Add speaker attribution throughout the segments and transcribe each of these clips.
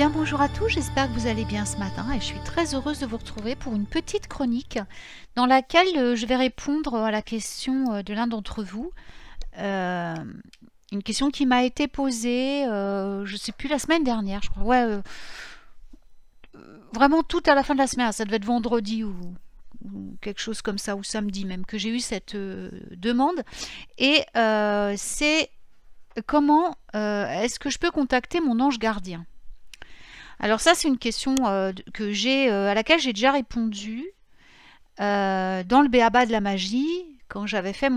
Speaker 1: bien, bonjour à tous, j'espère que vous allez bien ce matin et je suis très heureuse de vous retrouver pour une petite chronique dans laquelle euh, je vais répondre à la question euh, de l'un d'entre vous. Euh, une question qui m'a été posée, je ne sais plus, la semaine dernière, je crois. Ouais, vraiment tout à la fin de la semaine, ça devait être vendredi ou quelque chose comme ça, ou samedi même, que j'ai eu cette demande. Et c'est comment est-ce que je peux contacter mon ange gardien alors ça, c'est une question euh, que j'ai, euh, à laquelle j'ai déjà répondu euh, dans le Béaba de la magie, quand j'avais fait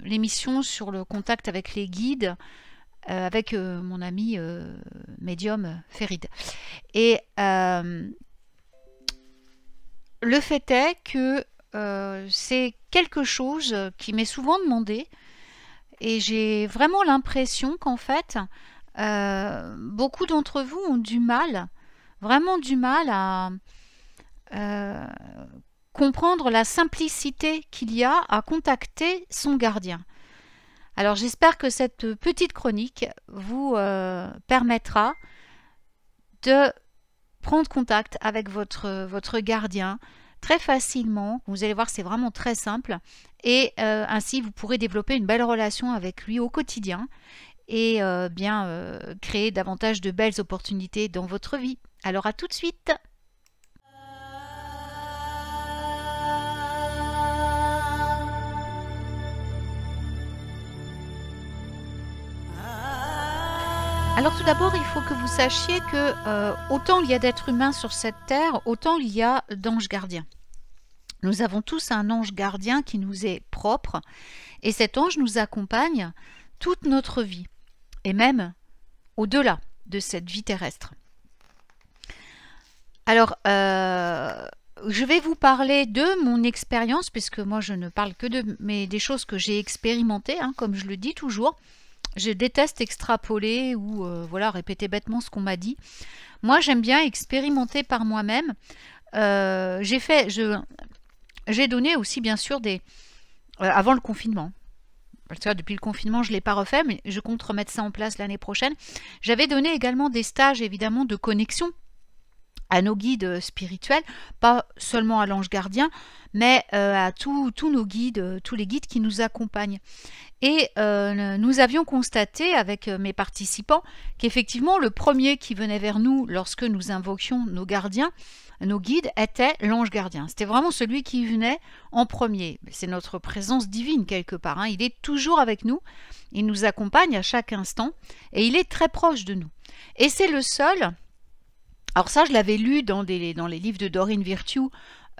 Speaker 1: l'émission sur le contact avec les guides, avec mon ami médium Ferid. Et le fait est que c'est quelque chose qui m'est souvent demandé, et j'ai vraiment l'impression qu'en fait, euh, beaucoup d'entre vous ont du mal, vraiment du mal à euh, comprendre la simplicité qu'il y a à contacter son gardien. Alors j'espère que cette petite chronique vous euh, permettra de prendre contact avec votre, votre gardien très facilement. Vous allez voir, c'est vraiment très simple. Et ainsi, vous pourrez développer une belle relation avec lui au quotidien et euh, bien euh, créer davantage de belles opportunités dans votre vie. Alors à tout de suite Alors tout d'abord, il faut que vous sachiez que euh, autant il y a d'êtres humains sur cette terre, autant il y a d'anges gardiens. Nous avons tous un ange gardien qui nous est propre et cet ange nous accompagne toute notre vie et même au-delà de cette vie terrestre. Alors, euh, je vais vous parler de mon expérience, puisque moi je ne parle que de, mais des choses que j'ai expérimentées, hein, comme je le dis toujours. Je déteste extrapoler ou euh, voilà répéter bêtement ce qu'on m'a dit. Moi, j'aime bien expérimenter par moi-même. Euh, j'ai fait, je, j'ai donné aussi bien sûr des avant le confinement depuis le confinement, je ne l'ai pas refait, mais je compte remettre ça en place l'année prochaine. J'avais donné également des stages évidemment de connexion à nos guides spirituels, pas seulement à l'ange gardien, mais euh, à tous nos guides, tous les guides qui nous accompagnent. Et euh, nous avions constaté avec euh, mes participants qu'effectivement le premier qui venait vers nous lorsque nous invoquions nos gardiens, nos guides, était l'ange gardien. C'était vraiment celui qui venait en premier. C'est notre présence divine quelque part. Hein. Il est toujours avec nous, il nous accompagne à chaque instant et il est très proche de nous. Et c'est le seul alors ça, je l'avais lu dans, les livres de Dorine Virtue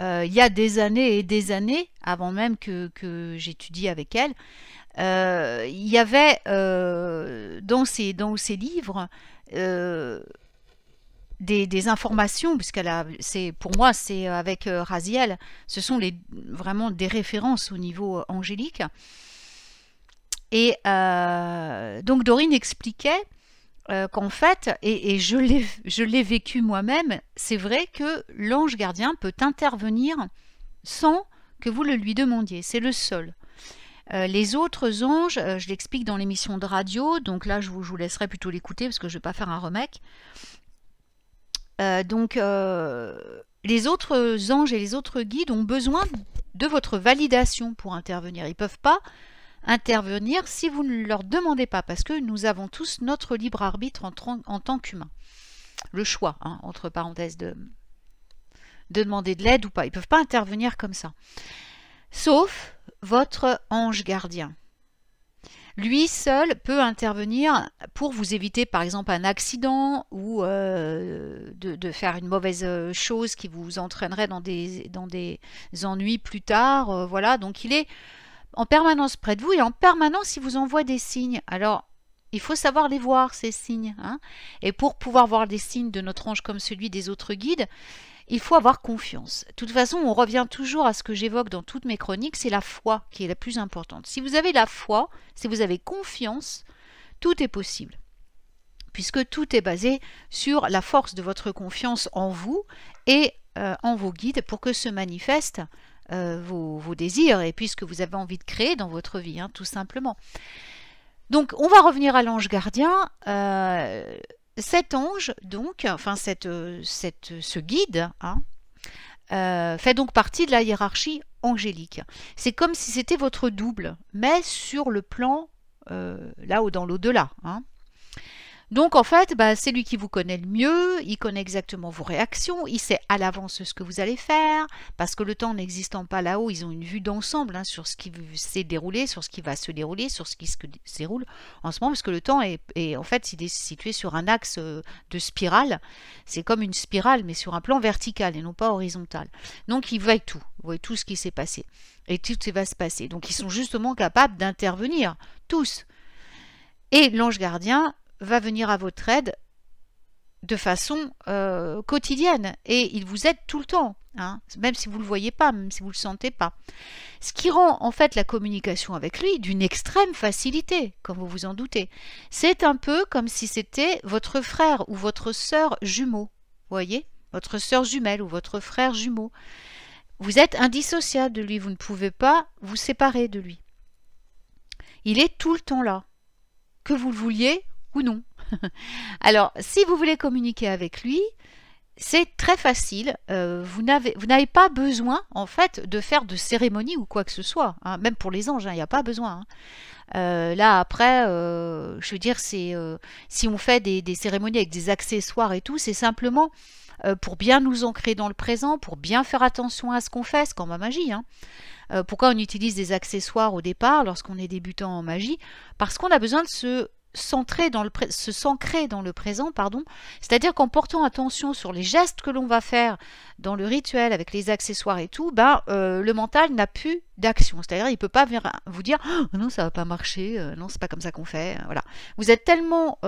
Speaker 1: euh, il y a des années et des années, avant même que, j'étudie avec elle. Euh, il y avait euh, dans, ces, livres des, informations, puisque c'est pour moi, c'est avec Raziel, ce sont vraiment des références au niveau angélique. Et donc Dorine expliquait euh, qu'en fait, et, je l'ai vécu moi-même, c'est vrai que l'ange gardien peut intervenir sans que vous le lui demandiez. C'est le seul. Euh, les autres anges, euh, je l'explique dans l'émission de radio, donc là je vous, laisserai plutôt l'écouter parce que je ne vais pas faire un remake. donc les autres anges et les autres guides ont besoin de votre validation pour intervenir. Ils ne peuvent pas intervenir si vous ne leur demandez pas, parce que nous avons tous notre libre arbitre en, tant qu'humains. Le choix, hein, entre parenthèses, de, demander de l'aide ou pas. Ils ne peuvent pas intervenir comme ça. Sauf votre ange gardien. Lui seul peut intervenir pour vous éviter par exemple un accident ou euh, de, faire une mauvaise euh, chose qui vous entraînerait dans des, dans des ennuis plus tard. Euh, voilà, donc il est en permanence près de vous et en permanence il vous envoie des signes. Alors il faut savoir les voir, ces signes. Hein. et pour pouvoir voir des signes de notre ange comme celui des autres guides, il faut avoir confiance. De toute façon, on revient toujours à ce que j'évoque dans toutes mes chroniques, c'est la foi qui est la plus importante. Si vous avez la foi, si vous avez confiance, tout est possible. Puisque tout est basé sur la force de votre confiance en vous et euh, en vos guides pour que se manifeste euh, vos, désirs et puis ce que vous avez envie de créer dans votre vie, hein, tout simplement. Donc on va revenir à l'ange gardien. Euh, cet ange, donc, enfin cette, euh, cette, ce guide, hein, fait donc partie de la hiérarchie angélique. C'est comme si c'était votre double, mais sur le plan là ou dans l'au-delà. Hein. Donc en fait, bah, c'est lui qui vous connaît le mieux, il connaît exactement vos réactions, il sait à l'avance ce que vous allez faire, parce que le temps n'existant pas là-haut, ils ont une vue d'ensemble hein, sur ce qui s'est déroulé, sur ce qui va se dérouler, sur ce qui se déroule en ce moment, parce que le temps est, en fait il est situé sur un axe euh, de spirale, c'est comme une spirale, mais sur un plan vertical et non pas horizontal. Donc ils veillent tout, ils tout ce qui s'est passé, et tout ce qui va se passer. Donc ils sont justement capables d'intervenir, tous. Et l'ange gardien va venir à votre aide de façon euh, quotidienne et il vous aide tout le temps, hein. même si vous ne le voyez pas, même si vous ne le sentez pas. Ce qui rend en fait la communication avec lui d'une extrême facilité, comme vous vous en doutez. C'est un peu comme si c'était votre frère ou votre sœur jumeau, voyez Votre sœur jumelle ou votre frère jumeau. Vous êtes indissociable de lui, vous ne pouvez pas vous séparer de lui. Il est tout le temps là, que vous le vouliez ou non. Alors, si vous voulez communiquer avec lui, c'est très facile. Euh, vous n'avez pas besoin, en fait, de faire de cérémonie ou quoi que ce soit. Hein. Même pour les anges, hein, il n'y a pas besoin. Hein. Euh, là, après, euh, je veux dire, c'est si on fait des, cérémonies avec des accessoires et tout, c'est simplement pour bien nous ancrer dans le présent, pour bien faire attention à ce qu'on fait, c'est quand même magie. pourquoi on utilise des accessoires au départ lorsqu'on est débutant en magie Parce qu'on a besoin de se s'ancrer dans le, se dans le présent, pardon, c'est-à-dire qu'en portant attention sur les gestes que l'on va faire dans le rituel avec les accessoires et tout, ben, euh, le mental n'a plus d'action. C'est-à-dire il ne peut pas venir euh, vous dire «Ah, non ça va pas marcher, euh, non c'est pas comme ça qu'on fait. Voilà. Vous êtes tellement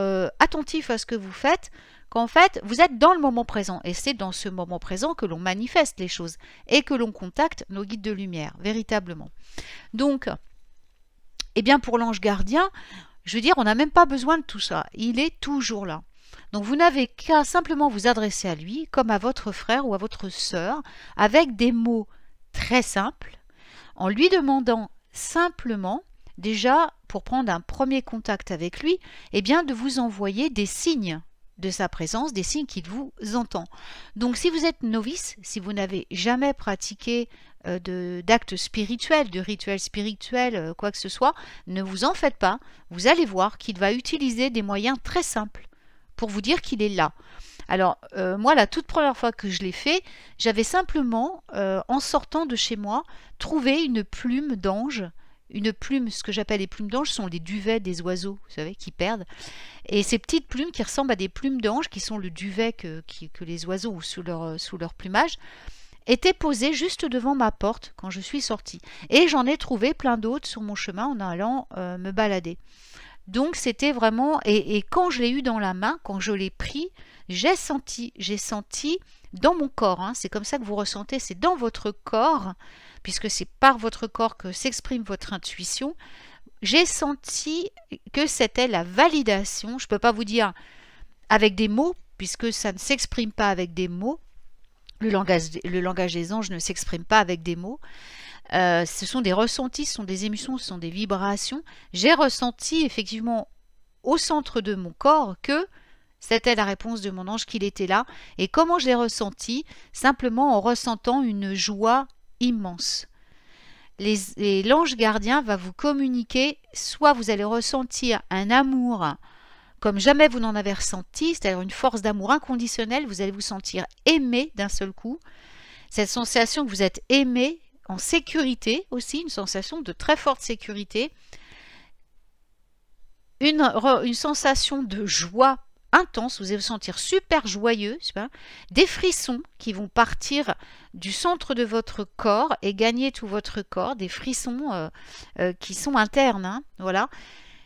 Speaker 1: attentif à ce que vous faites qu'en fait vous êtes dans le moment présent et c'est dans ce moment présent que l'on manifeste les choses et que l'on contacte nos guides de lumière véritablement. Donc eh bien pour l'ange gardien, je veux dire, on n'a même pas besoin de tout ça. Il est toujours là. Donc vous n'avez qu'à simplement vous adresser à lui comme à votre frère ou à votre sœur avec des mots très simples en lui demandant simplement déjà pour prendre un premier contact avec lui, eh bien de vous envoyer des signes de sa présence des signes qu'il vous entend. Donc si vous êtes novice, si vous n'avez jamais pratiqué euh, d'actes spirituels, de rituels spirituels, euh, quoi que ce soit, ne vous en faites pas, vous allez voir qu'il va utiliser des moyens très simples pour vous dire qu'il est là. Alors euh, moi, la toute première fois que je l'ai fait, j'avais simplement, en sortant de chez moi, trouvé une plume d'ange une plume, ce que j'appelle les plumes d'ange, sont les duvets des oiseaux, vous savez, qui perdent. Et ces petites plumes qui ressemblent à des plumes d'ange, qui sont le duvet que, les oiseaux sous leur, plumage, étaient posées juste devant ma porte quand je suis sortie. Et j'en ai trouvé plein d'autres sur mon chemin en allant euh, me balader. Donc c'était vraiment, et, quand je l'ai eu dans la main, quand je l'ai pris, j'ai senti, j'ai senti dans mon corps, hein, c'est comme ça que vous ressentez, c'est dans votre corps, puisque c'est par votre corps que s'exprime votre intuition, j'ai senti que c'était la validation. Je ne peux pas vous dire avec des mots, puisque ça ne s'exprime pas avec des mots. Le langage, le langage des anges ne s'exprime pas avec des mots. Euh, ce sont des ressentis, ce sont des émotions, ce sont des vibrations. J'ai ressenti effectivement au centre de mon corps que c'était la réponse de mon ange qu'il était là. Et comment je l'ai ressenti Simplement en ressentant une joie immense. L'ange gardien va vous communiquer, soit vous allez ressentir un amour comme jamais vous n'en avez ressenti, c'est-à-dire une force d'amour inconditionnel, vous allez vous sentir aimé d'un seul coup. Cette sensation que vous êtes aimé, en sécurité aussi, une sensation de très forte sécurité. Une, une sensation de joie intense, vous allez vous sentir super joyeux, des frissons qui vont partir du centre de votre corps et gagner tout votre corps, des frissons euh, euh, qui sont internes, hein, voilà.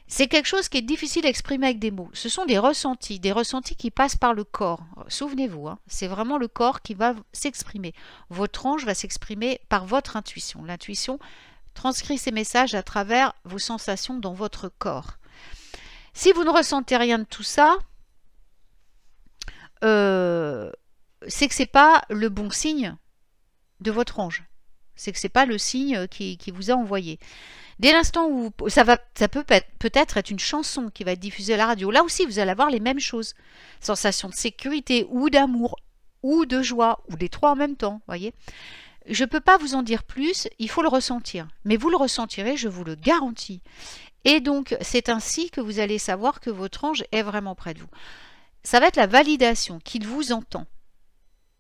Speaker 1: C'est quelque chose qui est difficile à exprimer avec des mots. Ce sont des ressentis, des ressentis qui passent par le corps. Souvenez-vous, hein, c'est vraiment le corps qui va s'exprimer. Votre ange va s'exprimer par votre intuition. L'intuition transcrit ces messages à travers vos sensations dans votre corps. Si vous ne ressentez rien de tout ça, euh, c'est que c'est pas le bon signe de votre ange. C'est que c'est pas le signe qui, vous a envoyé. Dès l'instant où ça va, ça peut peut-être être une chanson qui va être diffusée à la radio. Là aussi, vous allez avoir les mêmes choses, sensation de sécurité ou d'amour ou de joie ou des trois en même temps. Voyez, je peux pas vous en dire plus. Il faut le ressentir, mais vous le ressentirez, je vous le garantis. Et donc, c'est ainsi que vous allez savoir que votre ange est vraiment près de vous ça va être la validation qu'il vous entend.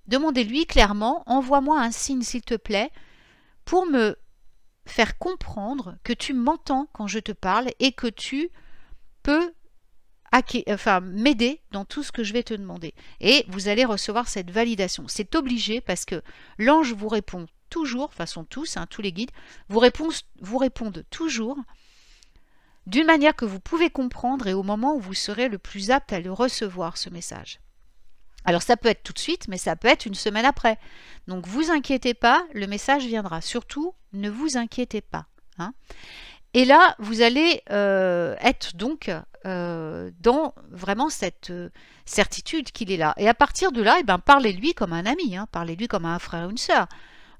Speaker 1: Demandez-lui clairement, envoie-moi un signe s'il te plaît, pour me faire comprendre que tu m'entends quand je te parle et que tu peux m'aider dans tout ce que je vais te demander. Et vous allez recevoir cette validation. C'est obligé parce que l'ange vous répond toujours, façon tous, hein, tous les guides, vous répondent toujours d'une manière que vous pouvez comprendre et au moment où vous serez le plus apte à le recevoir, ce message. Alors ça peut être tout de suite, mais ça peut être une semaine après. Donc vous inquiétez pas, le message viendra. Surtout, ne vous inquiétez pas. Hein. Et là, vous allez euh, être donc euh, dans vraiment cette euh, certitude qu'il est là. Et à partir de là, eh ben, parlez-lui comme un ami, hein. parlez-lui comme un frère ou une sœur.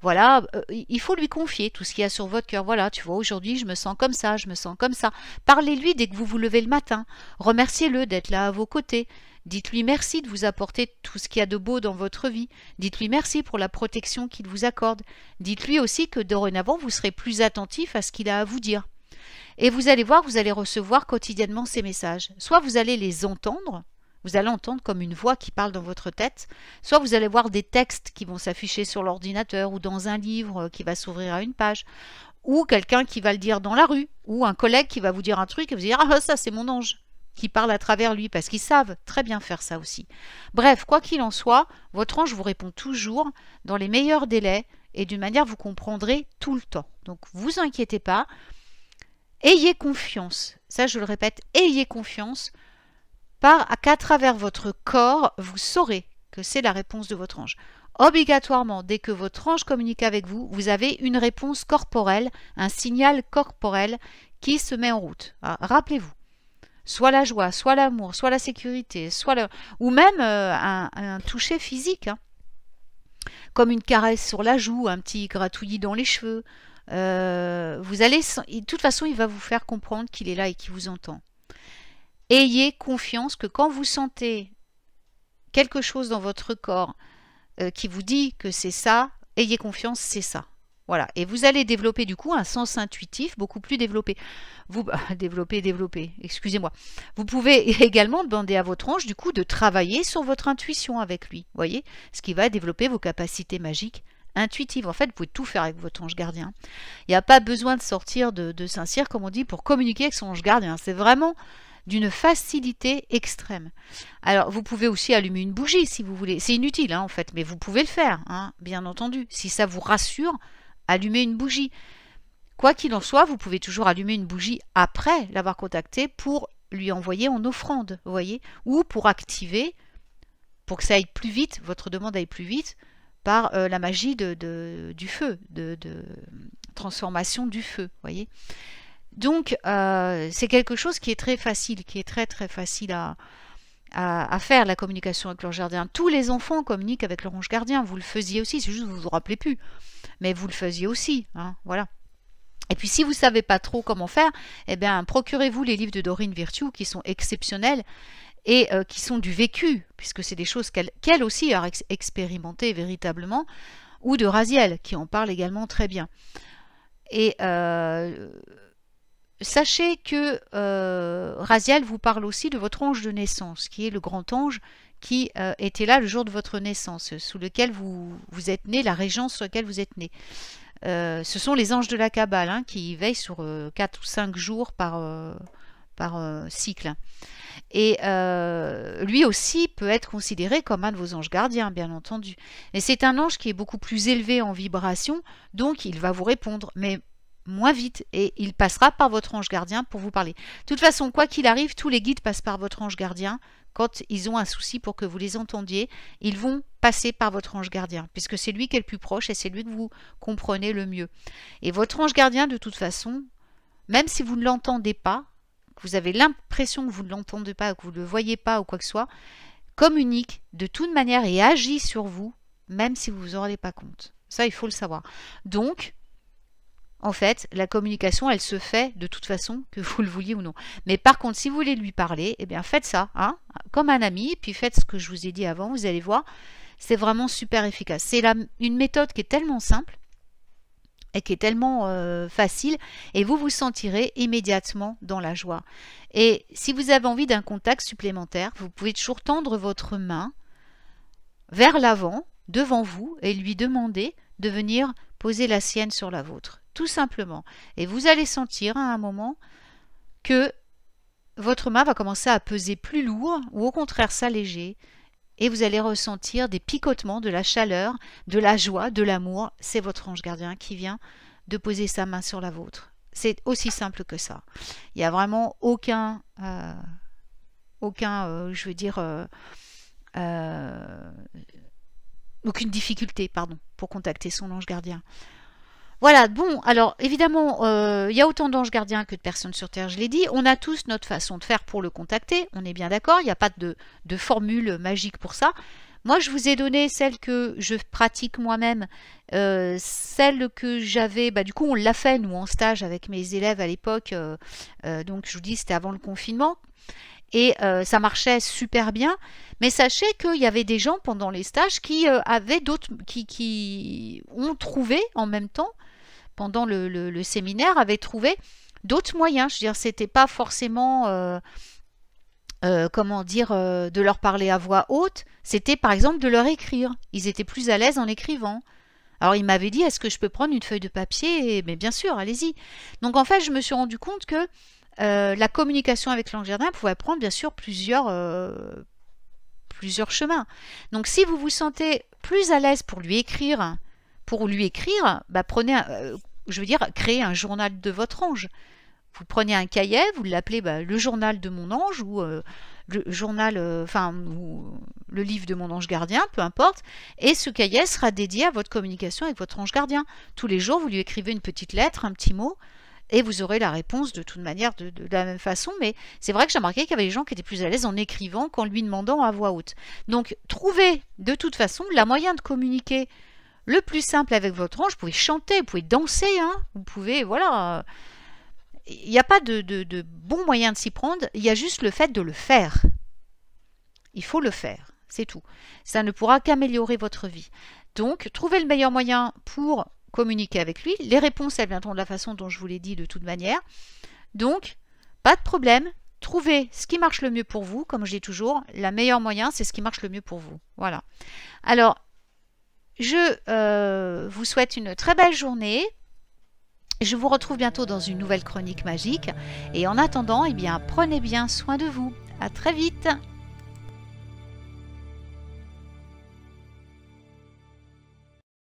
Speaker 1: Voilà, euh, il faut lui confier tout ce qu'il y a sur votre cœur. Voilà, tu vois, aujourd'hui, je me sens comme ça, je me sens comme ça. Parlez-lui dès que vous vous levez le matin. Remerciez-le d'être là à vos côtés. Dites-lui merci de vous apporter tout ce qu'il y a de beau dans votre vie. Dites-lui merci pour la protection qu'il vous accorde. Dites-lui aussi que dorénavant, vous serez plus attentif à ce qu'il a à vous dire. Et vous allez voir, vous allez recevoir quotidiennement ces messages. Soit vous allez les entendre, vous allez entendre comme une voix qui parle dans votre tête. Soit vous allez voir des textes qui vont s'afficher sur l'ordinateur ou dans un livre euh, qui va s'ouvrir à une page. Ou quelqu'un qui va le dire dans la rue. Ou un collègue qui va vous dire un truc et vous dire Ah, ça, c'est mon ange qui parle à travers lui, parce qu'ils savent très bien faire ça aussi. Bref, quoi qu'il en soit, votre ange vous répond toujours dans les meilleurs délais et d'une manière vous comprendrez tout le temps. Donc vous inquiétez pas, ayez confiance, ça je le répète, ayez confiance, par qu'à travers votre corps, vous saurez que c'est la réponse de votre ange. Obligatoirement, dès que votre ange communique avec vous, vous avez une réponse corporelle, un signal corporel qui se met en route. Ah, rappelez-vous, soit la joie, soit l'amour, soit la sécurité, soit ou même euh, un, toucher physique, hein. comme une caresse sur la joue, un petit gratouillis dans les cheveux. Euh, vous allez, de toute façon, il va vous faire comprendre qu'il est là et qu'il vous entend ayez confiance que quand vous sentez quelque chose dans votre corps euh, qui vous dit que c'est ça, ayez confiance, c'est ça. Voilà. Et vous allez développer du coup un sens intuitif beaucoup plus développé. Vous bah, développer, développer, excusez-moi. Vous pouvez également demander à votre ange du coup de travailler sur votre intuition avec lui, voyez, ce qui va développer vos capacités magiques intuitives. En fait, vous pouvez tout faire avec votre ange gardien. Il n'y a pas besoin de sortir de, de Saint-Cyr, comme on dit, pour communiquer avec son ange gardien. C'est vraiment d'une facilité extrême. Alors, vous pouvez aussi allumer une bougie si vous voulez. C'est inutile, hein, en fait, mais vous pouvez le faire, hein, bien entendu. Si ça vous rassure, allumez une bougie. Quoi qu'il en soit, vous pouvez toujours allumer une bougie après l'avoir contacté pour lui envoyer en offrande, vous voyez, ou pour activer, pour que ça aille plus vite, votre demande aille plus vite, par euh, la magie de, du feu, de, transformation du feu, vous voyez. Donc, euh, c'est quelque chose qui est très facile, qui est très très facile à, à, faire, la communication avec leur jardin. Tous les enfants communiquent avec leur ange gardien. Vous le faisiez aussi, c'est juste que vous vous rappelez plus. Mais vous le faisiez aussi, hein, voilà. Et puis si vous ne savez pas trop comment faire, eh bien procurez-vous les livres de Dorine Virtue qui sont exceptionnels et euh, qui sont du vécu, puisque c'est des choses qu'elle aussi a expérimenté expérimentées véritablement, ou de Raziel qui en parle également très bien. Et euh, Sachez que euh, Raziel vous parle aussi de votre ange de naissance, qui est le grand ange qui euh, était là le jour de votre naissance, sous lequel vous, vous êtes né, la régence sur laquelle vous êtes né. Euh, ce sont les anges de la Kabbale hein, qui veillent sur quatre 4 ou 5 jours par, par cycle. Et lui aussi peut être considéré comme un de vos anges gardiens, bien entendu. Et c'est un ange qui est beaucoup plus élevé en vibration, donc il va vous répondre. Mais moins vite et il passera par votre ange gardien pour vous parler. De toute façon, quoi qu'il arrive, tous les guides passent par votre ange gardien. Quand ils ont un souci pour que vous les entendiez, ils vont passer par votre ange gardien, puisque c'est lui qui est le plus proche et c'est lui que vous comprenez le mieux. Et votre ange gardien, de toute façon, même si vous ne l'entendez pas, que vous avez l'impression que vous ne l'entendez pas, que vous ne le voyez pas ou quoi que ce soit, communique de toute manière et agit sur vous, même si vous ne vous en rendez pas compte. Ça, il faut le savoir. Donc, en fait, la communication, elle se fait de toute façon, que vous le vouliez ou non. Mais par contre, si vous voulez lui parler, eh bien faites ça, hein, comme un ami, puis faites ce que je vous ai dit avant, vous allez voir, c'est vraiment super efficace. C'est une méthode qui est tellement simple et qui est tellement euh, facile, et vous vous sentirez immédiatement dans la joie. Et si vous avez envie d'un contact supplémentaire, vous pouvez toujours tendre votre main vers l'avant, devant vous, et lui demander de venir posez la sienne sur la vôtre, tout simplement. Et vous allez sentir hein, à un moment que votre main va commencer à peser plus lourd ou au contraire s'alléger et vous allez ressentir des picotements, de la chaleur, de la joie, de l'amour. C'est votre ange gardien qui vient de poser sa main sur la vôtre. C'est aussi simple que ça. Il n'y a vraiment aucun, euh, aucun, euh, je veux dire, euh, aucune difficulté, pardon, pour contacter son ange gardien. Voilà, bon, alors évidemment, euh, il y a autant d'anges gardiens que de personnes sur Terre, je l'ai dit. On a tous notre façon de faire pour le contacter, on est bien d'accord, il n'y a pas de, formule magique pour ça. Moi, je vous ai donné celle que je pratique moi-même, euh, celle que j'avais, bah, du coup, on l'a fait, nous, en stage avec mes élèves à l'époque, euh, donc je vous dis, c'était avant le confinement et euh, ça marchait super bien. Mais sachez qu'il y avait des gens pendant les stages qui euh, avaient d'autres, qui, ont trouvé en même temps, pendant le, séminaire, avaient trouvé d'autres moyens. Je veux dire, c'était pas forcément, euh, comment dire, de leur parler à voix haute. C'était par exemple de leur écrire. Ils étaient plus à l'aise en écrivant. Alors il m'avait dit, est-ce que je peux prendre une feuille de papier Mais bien sûr, allez-y. Donc en fait, je me suis rendu compte que euh, la communication avec l'ange gardien pouvait prendre bien sûr plusieurs, euh, plusieurs chemins. Donc si vous vous sentez plus à l'aise pour lui écrire, pour lui écrire, bah, prenez, euh, je veux dire, créez un journal de votre ange. Vous prenez un cahier, vous l'appelez bah, le journal de mon ange ou le journal, ou le livre de mon ange gardien, peu importe, et ce cahier sera dédié à votre communication avec votre ange gardien. Tous les jours, vous lui écrivez une petite lettre, un petit mot, et vous aurez la réponse de toute manière de, la même façon. Mais c'est vrai que j'ai remarqué qu'il y avait des gens qui étaient plus à l'aise en écrivant qu'en lui demandant à voix haute. Donc trouvez de toute façon la moyen de communiquer le plus simple avec votre ange. Vous pouvez chanter, vous pouvez danser, hein, vous pouvez, voilà. Il n'y a pas de, de bon moyen de s'y prendre, il y a juste le fait de le faire. Il faut le faire, c'est tout. Ça ne pourra qu'améliorer votre vie. Donc, trouvez le meilleur moyen pour communiquer avec lui. Les réponses, elles viendront de la façon dont je vous l'ai dit de toute manière. Donc, pas de problème, trouvez ce qui marche le mieux pour vous. Comme je dis toujours, la meilleur moyen, c'est ce qui marche le mieux pour vous. Voilà. Alors, je euh, vous souhaite une très belle journée. Je vous retrouve bientôt dans une nouvelle chronique magique. Et en attendant, eh bien, prenez bien soin de vous. À très vite